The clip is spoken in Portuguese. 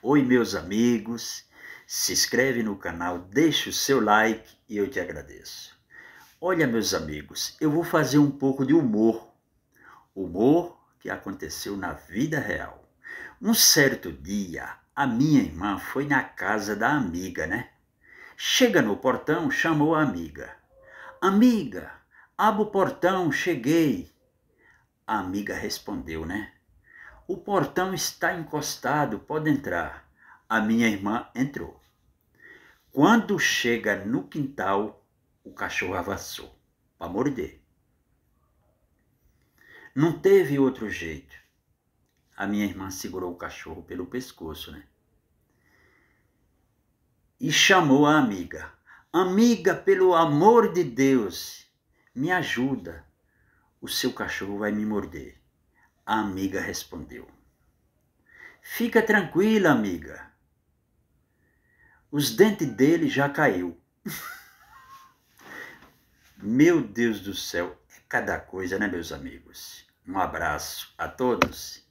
Oi, meus amigos. Se inscreve no canal, deixa o seu like e eu te agradeço. Olha, meus amigos, eu vou fazer um pouco de humor. Humor que aconteceu na vida real. Um certo dia, a minha irmã foi na casa da amiga, né? Chega no portão, chamou a amiga. Amiga, abra o portão, cheguei. A amiga respondeu, né? O portão está encostado, pode entrar. A minha irmã entrou. Quando chega no quintal, o cachorro avançou para morder. Não teve outro jeito. A minha irmã segurou o cachorro pelo pescoço, né? E chamou a amiga. Amiga, pelo amor de Deus, me ajuda. O seu cachorro vai me morder. A amiga respondeu: Fica tranquila, amiga. Os dentes dele já caiu. Meu Deus do céu, é cada coisa, né, meus amigos? Um abraço a todos.